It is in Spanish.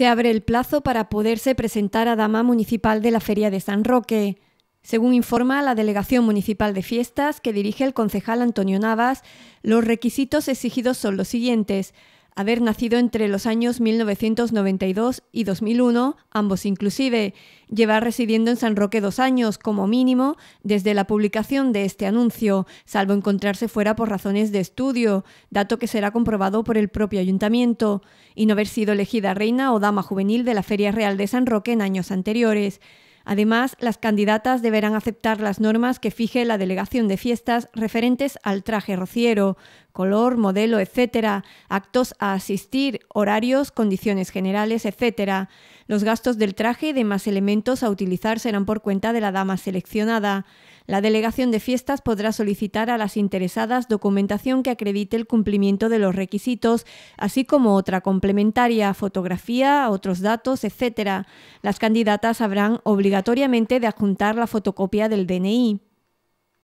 se abre el plazo para poderse presentar a dama municipal de la Feria de San Roque. Según informa la Delegación Municipal de Fiestas que dirige el concejal Antonio Navas, los requisitos exigidos son los siguientes haber nacido entre los años 1992 y 2001, ambos inclusive, llevar residiendo en San Roque dos años como mínimo desde la publicación de este anuncio, salvo encontrarse fuera por razones de estudio, dato que será comprobado por el propio ayuntamiento, y no haber sido elegida reina o dama juvenil de la Feria Real de San Roque en años anteriores. Además, las candidatas deberán aceptar las normas que fije la delegación de fiestas referentes al traje rociero, color, modelo, etcétera; actos a asistir, horarios, condiciones generales, etcétera. Los gastos del traje y demás elementos a utilizar serán por cuenta de la dama seleccionada. La delegación de fiestas podrá solicitar a las interesadas documentación que acredite el cumplimiento de los requisitos, así como otra complementaria, fotografía, otros datos, etc. Las candidatas habrán obligatoriamente de adjuntar la fotocopia del DNI.